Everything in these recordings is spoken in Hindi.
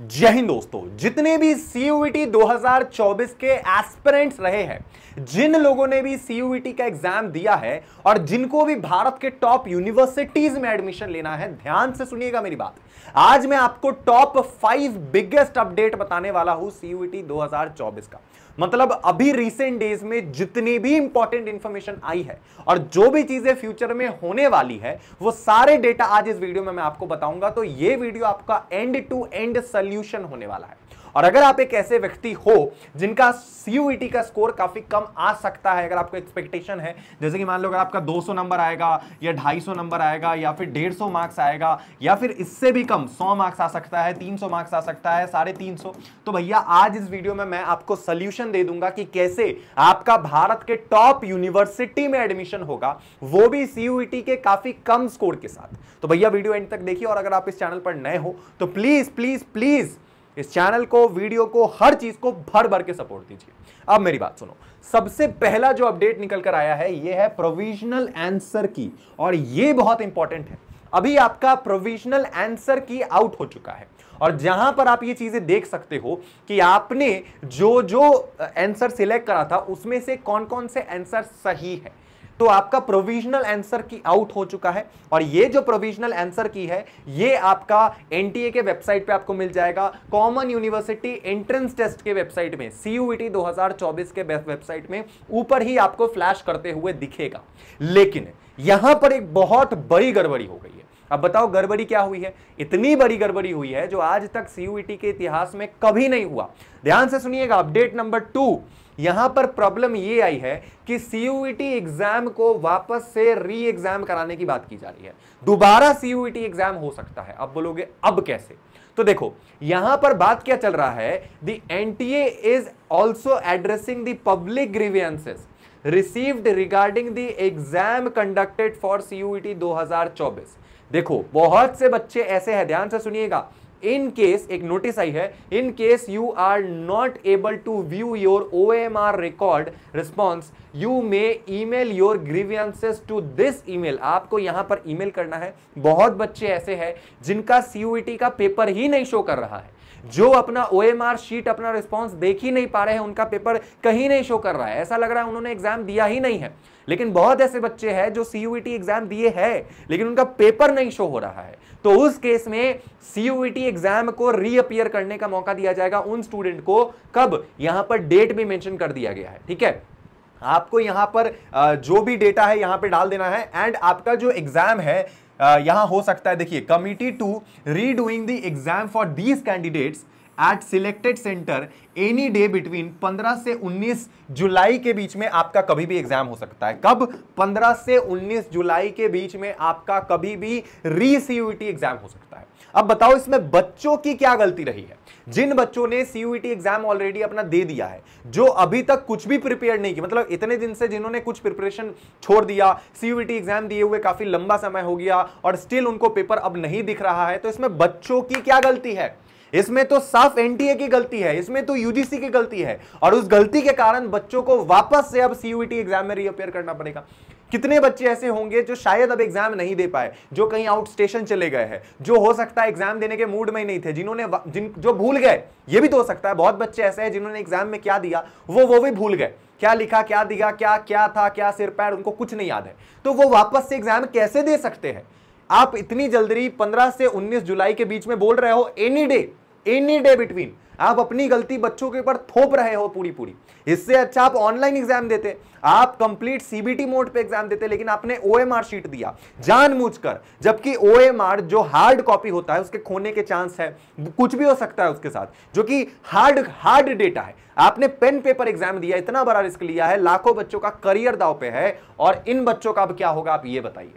जय हिंद दोस्तों जितने भी सीयूईटी 2024 के एस्पिरेंट्स रहे हैं जिन लोगों ने भी सीयूईटी का एग्जाम दिया है और जिनको भी भारत के टॉप यूनिवर्सिटीज में एडमिशन लेना है ध्यान से सुनिएगा मेरी बात आज मैं आपको टॉप फाइव बिगेस्ट अपडेट बताने वाला हूं सीयूईटी 2024 का मतलब अभी रिसेंट डेज में जितनी भी इंपॉर्टेंट इंफॉर्मेशन आई है और जो भी चीजें फ्यूचर में होने वाली है वो सारे डेटा आज इस वीडियो में मैं आपको बताऊंगा तो ये वीडियो आपका एंड टू एंड सोल्यूशन होने वाला है और अगर आप एक ऐसे व्यक्ति हो जिनका सीयूईटी e का स्कोर काफ़ी कम आ सकता है अगर आपको एक्सपेक्टेशन है जैसे कि मान लो अगर आपका 200 नंबर आएगा या 250 नंबर आएगा या फिर 150 मार्क्स आएगा या फिर इससे भी कम 100 मार्क्स आ सकता है 300 मार्क्स आ सकता है साढ़े तीन तो भैया आज इस वीडियो में मैं आपको सोल्यूशन दे दूंगा कि कैसे आपका भारत के टॉप यूनिवर्सिटी में एडमिशन होगा वो भी सीयूईटी e के काफ़ी कम स्कोर के साथ तो भैया वीडियो एंड तक देखिए और अगर आप इस चैनल पर नए हो तो प्लीज़ प्लीज़ प्लीज़ इस चैनल को वीडियो को हर चीज को भर भर के सपोर्ट दीजिए अब मेरी बात सुनो सबसे पहला जो अपडेट निकल कर आया है ये है प्रोविजनल आंसर की और ये बहुत इंपॉर्टेंट है अभी आपका प्रोविजनल आंसर की आउट हो चुका है और जहां पर आप ये चीजें देख सकते हो कि आपने जो जो आंसर सिलेक्ट करा था उसमें से कौन कौन से आंसर सही है तो आपका प्रोविजनल आंसर की आउट हो चुका है और ये जो प्रोविजनल आंसर की है ये आपका एनटीए के वेबसाइट पे आपको मिल जाएगा कॉमन यूनिवर्सिटी एंट्रेंस टेस्ट के वेबसाइट में e सीयूईटी 2024 के वेबसाइट में ऊपर ही आपको फ्लैश करते हुए दिखेगा लेकिन यहां पर एक बहुत बड़ी गड़बड़ी हो गई है अब बताओ गड़बड़ी क्या हुई है इतनी बड़ी गड़बड़ी हुई है जो आज तक सीयूईटी e के इतिहास में कभी नहीं हुआ ध्यान से सुनिएगा अपडेट नंबर टू यहां पर प्रॉब्लम ये आई है कि सीयूईटी एग्जाम e को वापस से री एग्जाम कराने की बात की जा रही है दोबारा सीयूईटी एग्जाम e हो सकता है अब बोलोगे अब कैसे तो देखो यहां पर बात क्या चल रहा है the NTA is also addressing the public grievances received regarding the exam conducted for CUET 2024 देखो बहुत से बच्चे ऐसे हैं ध्यान से सुनिएगा इन केस एक नोटिस आई है in case you are not able to view your O M R record response you may email your grievances to this email आपको यहां पर ईमेल करना है बहुत बच्चे ऐसे हैं जिनका सी e का पेपर ही नहीं शो कर रहा है जो अपना ओ शीट अपना रिस्पॉन्स देख ही नहीं पा रहे हैं उनका पेपर कहीं नहीं शो कर रहा है ऐसा लग रहा है उन्होंने एग्जाम दिया ही नहीं है लेकिन बहुत ऐसे बच्चे हैं जो सी एग्जाम e दिए हैं लेकिन उनका पेपर नहीं शो हो रहा है तो उस केस में सी एग्जाम e को रीअपियर करने का मौका दिया जाएगा उन स्टूडेंट को कब यहां पर डेट भी मेंशन कर दिया गया है ठीक है आपको यहां पर जो भी डेटा है यहां पे डाल देना है एंड आपका जो एग्जाम है Uh, यहां हो सकता है देखिए committee to redoing the exam for these candidates at selected centre any day between 15 से 19 जुलाई के बीच में आपका कभी भी एग्जाम हो सकता है कब 15 से 19 जुलाई के बीच में आपका कभी भी री एग्जाम e हो सकता है अब बताओ इसमें बच्चों की क्या गलती रही है जिन बच्चों ने सीयूटी एग्जाम ऑलरेडी अपना दे दिया है जो अभी तक कुछ भी प्रिपेयर नहीं किया मतलब इतने दिन से जिन्होंने कुछ प्रिपरेशन छोड़ दिया सीयूटी एग्जाम e दिए हुए काफी लंबा समय हो गया और स्टिल उनको पेपर अब नहीं दिख रहा है तो इसमें बच्चों की क्या गलती है इसमें तो साफ एनटीए की गलती है इसमें तो यूजीसी की गलती है और उस गलती के कारण बच्चों को वापस से अब सीयूईटी एग्जाम e में रीअपेयर करना पड़ेगा कितने बच्चे ऐसे होंगे जो शायद अब एग्जाम नहीं दे पाए जो कहीं आउट स्टेशन चले गए हैं जो हो सकता है एग्जाम देने के मूड में ही नहीं थे जिन्होंने जिन जो भूल गए ये भी तो हो सकता है बहुत बच्चे ऐसे हैं जिन्होंने एग्जाम में क्या दिया वो वो भी भूल गए क्या लिखा क्या दिया क्या क्या था क्या सिर पैर उनको कुछ नहीं याद है तो वो वापस से एग्जाम कैसे दे सकते हैं आप इतनी जल्दी पंद्रह से उन्नीस जुलाई के बीच में बोल रहे हो any day any day between आप अपनी गलती बच्चों के ऊपर थोप रहे हो पूरी पूरी इससे अच्छा आप ऑनलाइन एग्जाम देते आप कंप्लीट सीबीटी मोड पे एग्जाम देते लेकिन आपने ओएमआर शीट दिया जानबूझकर जबकि ओएमआर जो हार्ड कॉपी होता है उसके खोने के चांस है कुछ भी हो सकता है उसके साथ जो कि हार्ड हार्ड डेटा है आपने पेन पेपर एग्जाम दिया इतना बड़ा रिस्क लिया है लाखों बच्चों का करियर दाव पे है और इन बच्चों का अब क्या होगा आप ये बताइए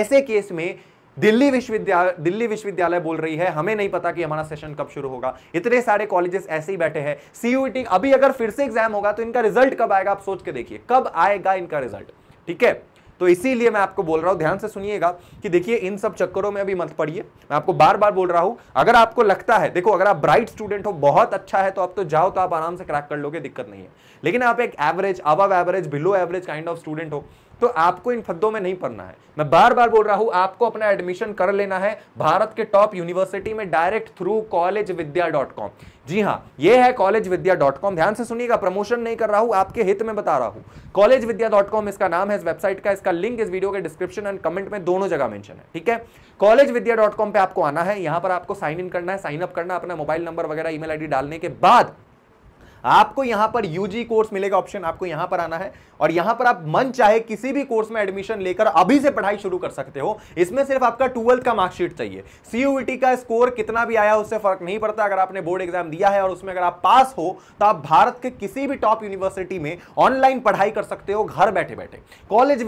ऐसे केस में दिल्ली विश्वविद्यालय दिल्ली विश्वविद्यालय बोल रही है हमें नहीं पता कि हमारा सेशन कब शुरू होगा इतने सारे कॉलेजेस ऐसे ही बैठे हैं सीयूटी अभी अगर फिर से एग्जाम होगा तो इनका रिजल्ट कब आएगा आप सोच के देखिए कब आएगा इनका रिजल्ट ठीक है तो इसीलिए मैं आपको बोल रहा हूं ध्यान से सुनिएगा कि देखिए इन सब चक्करों में अभी मत पड़िए मैं आपको बार बार बोल रहा हूं अगर आपको लगता है देखो अगर आप ब्राइट स्टूडेंट हो बहुत अच्छा है तो आप तो जाओ तो आप आराम से क्रैक कर लोगे दिक्कत नहीं है लेकिन आप एक एवरेज अब average below average kind of student हो तो आपको इन फद्दों में नहीं पढ़ना है मैं बार बार बोल रहा हूं आपको अपना एडमिशन कर लेना है भारत के टॉप यूनिवर्सिटी में direct through college Vidya dot com जी हाँ ये है कॉलेज विद्या डॉट कॉम ध्यान से सुनिएगा प्रमोशन नहीं कर रहा हूं आपके हित में बता रहा हूं कॉलेज विद्या डॉट कॉम इसका नाम है इस वेबसाइट का इसका लिंक इस वीडियो के डिस्क्रिप्शन एंड कमेंट में दोनों जगह मेंशन है ठीक है कॉलेज विद्या डॉट कॉम पर आपको आना है यहां पर आपको साइन इन करना है साइन अप करना अपना मोबाइल नंबर वगैरह ईमेल आईडी डालने के बाद आपको यहां पर यूजी कोर्स मिलेगा ऑप्शन आपको यहां पर आना है और यहां पर आप मन चाहे किसी भी कोर्स में एडमिशन लेकर अभी से पढ़ाई शुरू कर सकते हो इसमें सिर्फ आपका ट्वेल्थ का मार्कशीट चाहिए सीयूटी का स्कोर कितना भी आया उससे फर्क नहीं पड़ता अगर आपने बोर्ड एग्जाम दिया है और उसमें अगर आप पास हो तो आप भारत के किसी भी टॉप यूनिवर्सिटी में ऑनलाइन पढ़ाई कर सकते हो घर बैठे बैठे कॉलेज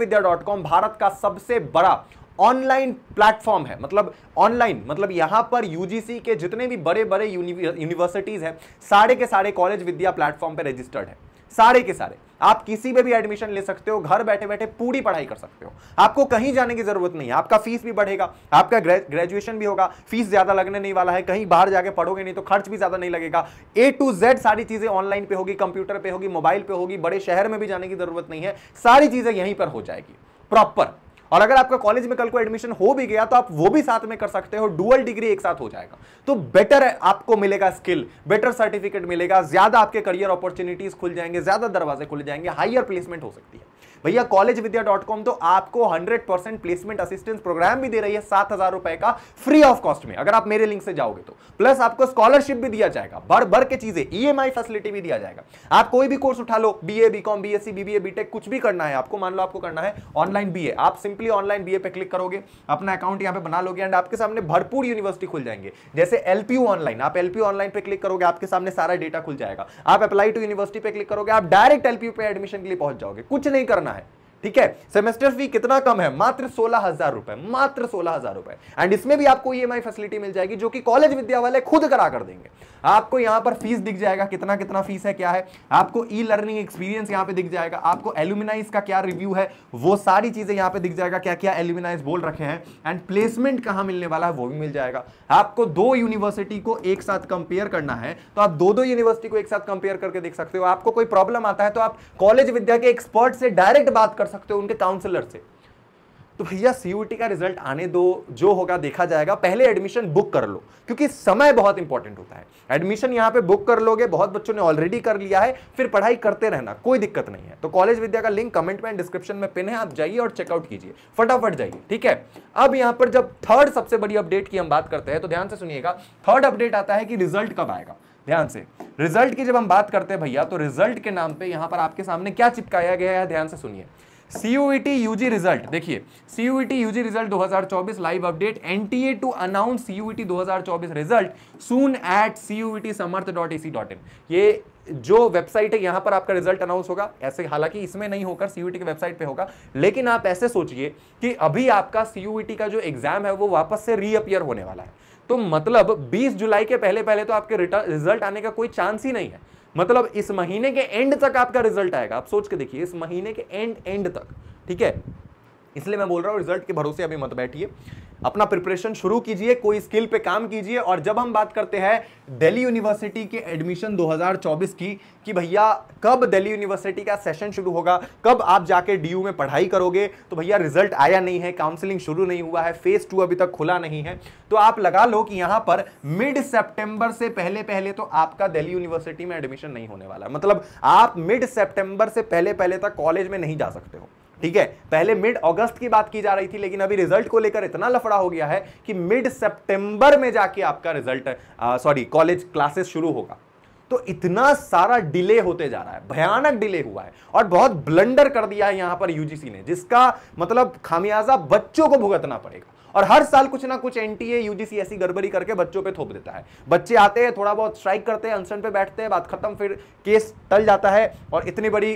भारत का सबसे बड़ा ऑनलाइन प्लेटफॉर्म है मतलब ऑनलाइन मतलब यहां पर यूजीसी के जितने भी बड़े बड़े यूनिवर्सिटीज़ हैं सारे के सारे कॉलेज विद्या प्लेटफॉर्म पर रजिस्टर्ड है सारे के सारे आप किसी में भी एडमिशन ले सकते हो घर बैठे बैठे पूरी पढ़ाई कर सकते हो आपको कहीं जाने की जरूरत नहीं है आपका फीस भी बढ़ेगा आपका ग्रेजुएशन भी होगा फीस ज्यादा लगने नहीं वाला है कहीं बाहर जाके पढ़ोगे नहीं तो खर्च भी ज्यादा नहीं लगेगा ए टू जेड सारी चीजें ऑनलाइन पे होगी कंप्यूटर पे होगी मोबाइल पे होगी बड़े शहर में भी जाने की जरूरत नहीं है सारी चीजें यहीं पर हो जाएगी प्रॉपर और अगर आपका कॉलेज में कल को एडमिशन हो भी गया तो आप वो भी साथ में कर सकते हो डुअल डिग्री एक साथ हो जाएगा तो बेटर आपको मिलेगा स्किल बेटर सर्टिफिकेट मिलेगा ज्यादा आपके करियर अपॉर्चुनिटीज खुल जाएंगे ज्यादा दरवाजे खुल जाएंगे हाइयर प्लेसमेंट हो सकती है भैया कॉलेज विद्या डॉट कॉम तो आपको hundred percent placement assistance program भी दे रही है सात हजार रुपए का फ्री ऑफ कॉस्ट में अगर आप मेरे लिंक से जाओगे तो प्लस आपको स्कॉलरशिप भी दिया जाएगा भर भर के चीजें ईएमआई e फैसिलिटी भी दिया जाएगा आप कोई भी कोर्स उठा लो BA BCom BSc BBA BTech कुछ भी करना है आपको मान लो आपको करना है ऑनलाइन बीए आप सिंपली ऑनलाइन बीए पे क्लिक करोगे अपना अकाउंट यहाँ पे बना लोगे एंड आपके सामने भरपूर यूनिवर्सिटी खुल जाएंगे जैसे एलपीयू ऑनलाइन आप एलपीयू ऑनलाइन पे क्लिक करोगे आपके सामने सारा डेटा खुल जाएगा आप अप्लाई टू यूनिवर्सिटी पे क्लिक करोगे आप डायरेक्ट एलपीयू पे एडमिशन के लिए पहुंच जाओगे कुछ नहीं करना 哎。ठीक है सेमेस्टर फी कितना कम है मात्र सोलह हजार रुपए मात्र सोलह हजार रुपए एंड इसमें भी आपको ई e फैसिलिटी मिल जाएगी जो कि कॉलेज वाले खुद करा कर देंगे आपको यहां पर फीस दिख जाएगा कितना कितना फीस है क्या है आपको ई लर्निंग एक्सपीरियंस यहां पे दिख जाएगा आपको एल्यूमिनाइज का क्या रिव्यू है वो सारी चीजें यहाँ पे दिख जाएगा क्या क्या एल्यूमिनाइज बोल रखे हैं एंड प्लेसमेंट कहां मिलने वाला है वो भी मिल जाएगा आपको दो यूनिवर्सिटी को एक साथ कंपेयर करना है तो आप दो दो यूनिवर्सिटी को एक साथ कंपेयर करके देख सकते हो आपको कोई प्रॉब्लम आता है तो आप कॉलेज विद्या के एक्सपर्ट से डायरेक्ट बात कर सकते हो उनके काउंसलर से तो भैया सीयूटी का रिजल्ट आने दो जो होगा देखा जाएगा पहले एडमिशन बुक कर लो क्योंकि समय बहुत इंपॉर्टेंट होता है एडमिशन यहां पे बुक कर लोगे बहुत बच्चों ने ऑलरेडी कर लिया है फिर पढ़ाई करते रहना कोई दिक्कत नहीं है तो कॉलेज विद्या का लिंक कमेंट में डिस्क्रिप्शन में पिन है आप जाइए और चेकआउट कीजिए फटाफट जाइए ठीक है अब यहां पर जब थर्ड सबसे बड़ी अपडेट की हम बात करते हैं तो ध्यान से सुनिएगा थर्ड अपडेट आता है कि रिजल्ट कब आएगा ध्यान से रिजल्ट की जब हम बात करते हैं भैया तो रिजल्ट के नाम पर यहां पर आपके सामने क्या चिपकाया गया है ध्यान से सुनिए सीयूईटी यूजी रिजल्ट देखिए CUET UG result 2024 live update NTA to announce CUET 2024 result soon at CUET Samarth dot AC dot in ये जो वेबसाइट है यहां पर आपका रिजल्ट अनाउंस होगा ऐसे हालांकि इसमें नहीं होकर सीयूईटी की वेबसाइट पे होगा लेकिन आप ऐसे सोचिए कि अभी आपका सीयूईटी e का जो एग्जाम है वो वापस से रीअपियर होने वाला है तो मतलब 20 जुलाई के पहले पहले तो आपके रिजल्ट आने का कोई चांस ही नहीं है मतलब इस महीने के एंड तक आपका रिजल्ट आएगा आप सोच के देखिए इस महीने के एंड एंड तक ठीक है इसलिए मैं बोल रहा हूँ रिजल्ट के भरोसे अभी मत बैठिए अपना प्रिपरेशन शुरू कीजिए कोई स्किल पे काम कीजिए और जब हम बात करते हैं दिल्ली यूनिवर्सिटी के एडमिशन 2024 की कि भैया कब दिल्ली यूनिवर्सिटी का सेशन शुरू होगा कब आप जाके डी में पढ़ाई करोगे तो भैया रिजल्ट आया नहीं है काउंसलिंग शुरू नहीं हुआ है फेज टू अभी तक खुला नहीं है तो आप लगा लो कि यहाँ पर मिड सेप्टेम्बर से पहले पहले तो आपका दिल्ली यूनिवर्सिटी में एडमिशन नहीं होने वाला मतलब आप मिड सेप्टेम्बर से पहले पहले तक कॉलेज में नहीं जा सकते हो ठीक है पहले मिड अगस्त की बात की जा रही थी लेकिन अभी रिजल्ट को लेकर इतना लफड़ा हो गया है कि मिड सेप्टेंबर में जाके आपका रिजल्ट सॉरी कॉलेज क्लासेस शुरू होगा तो इतना सारा डिले होते जा रहा है भयानक डिले हुआ है और बहुत ब्लंडर कर दिया है यहां पर यूजीसी ने जिसका मतलब खामियाजा बच्चों को भुगतना पड़ेगा और हर साल कुछ ना कुछ एनटीए यूजीसी ऐसी गड़बड़ी करके बच्चों पे थोप देता है बच्चे आते हैं थोड़ा बहुत स्ट्राइक करते हैं अनशन पे बैठते हैं बात खत्म फिर केस टल जाता है और इतनी बड़ी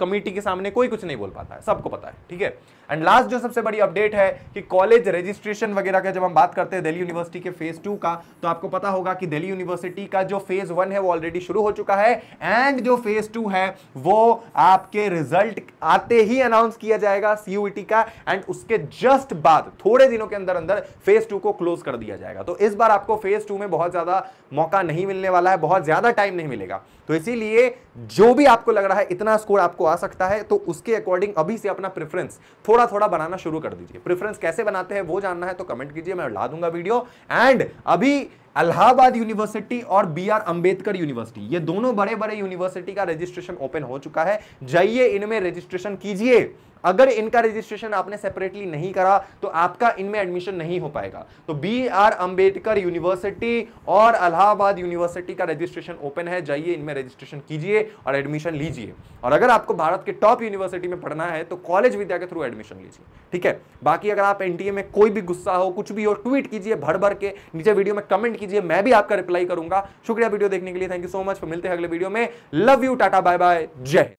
कमिटी के सामने कोई कुछ नहीं बोल पाता है सबको पता है ठीक है एंड लास्ट जो सबसे बड़ी अपडेट है कि कॉलेज रजिस्ट्रेशन वगैरह का जब हम बात करते हैं दिल्ली यूनिवर्सिटी के फेज टू का तो आपको पता होगा कि दिल्ली यूनिवर्सिटी का जो फेज वन है वो ऑलरेडी शुरू हो चुका है एंड जो फेज टू है वो आपके रिजल्ट आते ही अनाउंस किया जाएगा सीयूईटी e का एंड उसके जस्ट बाद थोड़े दिनों के अंदर अंदर फेज टू को क्लोज कर दिया जाएगा तो इस बार आपको फेज टू में बहुत ज़्यादा मौका नहीं मिलने वाला है बहुत ज़्यादा टाइम नहीं मिलेगा तो इसीलिए जो भी आपको लग रहा है इतना स्कोर आपको आ सकता है तो उसके अकॉर्डिंग अभी से अपना प्रेफरेंस थोड़ा थोड़ा बनाना शुरू कर दीजिए प्रेफरेंस कैसे बनाते हैं वो जानना है तो कमेंट कीजिए मैं ला दूंगा वीडियो एंड अभी अलाहाबाद यूनिवर्सिटी और बी आर अंबेडकर यूनिवर्सिटी ये दोनों बड़े बड़े यूनिवर्सिटी का रजिस्ट्रेशन ओपन हो चुका है जाइए इनमें रजिस्ट्रेशन कीजिए अगर इनका रजिस्ट्रेशन आपने सेपरेटली नहीं करा तो आपका इनमें एडमिशन नहीं हो पाएगा तो बी आर अम्बेडकर यूनिवर्सिटी और अलाहाबाद यूनिवर्सिटी का रजिस्ट्रेशन ओपन है जाइए इनमें रजिस्ट्रेशन कीजिए और एडमिशन लीजिए और अगर आपको भारत के टॉप यूनिवर्सिटी में पढ़ना है तो कॉलेज विद्या के थ्रू एडमिशन लीजिए ठीक है बाकी अगर आप एनटीए में कोई भी गुस्सा हो कुछ भी हो ट्वीट कीजिए भर भर के नीचे वीडियो में कमेंट कीजिए मैं भी आपका रिप्लाई करूंगा शुक्रिया वीडियो देखने के लिए थैंक यू सो मच मिलते हैं अगले वीडियो में love you tata bye bye जय